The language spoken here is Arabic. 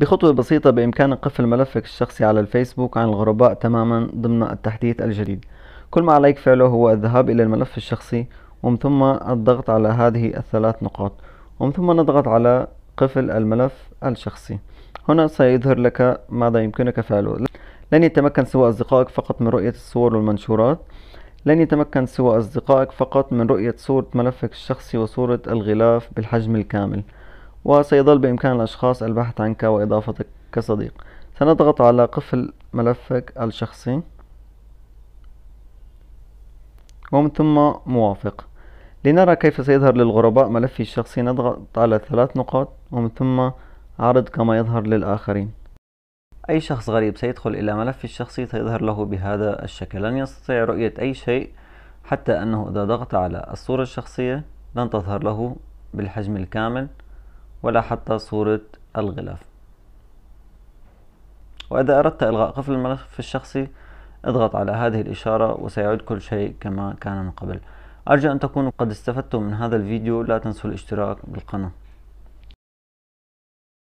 بخطوة بسيطة بإمكانك قفل ملفك الشخصي على الفيسبوك عن الغرباء تماما ضمن التحديث الجديد كل ما عليك فعله هو الذهاب إلى الملف الشخصي ومن ثم الضغط على هذه الثلاث نقاط ومن ثم نضغط على قفل الملف الشخصي هنا سيظهر لك ماذا يمكنك فعله لن يتمكن سوى أصدقائك فقط من رؤية الصور والمنشورات لن يتمكن سوى أصدقائك فقط من رؤية صورة ملفك الشخصي وصورة الغلاف بالحجم الكامل وسيظل بإمكان الأشخاص البحث عنك وإضافتك كصديق سنضغط على قفل ملفك الشخصي ومن ثم موافق لنرى كيف سيظهر للغرباء ملفي الشخصي نضغط على ثلاث نقاط ومن ثم عرض كما يظهر للآخرين أي شخص غريب سيدخل إلى ملفي الشخصي سيظهر له بهذا الشكل لن يستطيع رؤية أي شيء حتى أنه إذا ضغط على الصورة الشخصية لن تظهر له بالحجم الكامل ولا حتى صورة الغلاف وإذا أردت إلغاء قفل الملف الشخصي اضغط على هذه الإشارة وسيعود كل شيء كما كان من قبل أرجو أن تكونوا قد استفدتم من هذا الفيديو لا تنسوا الاشتراك بالقناة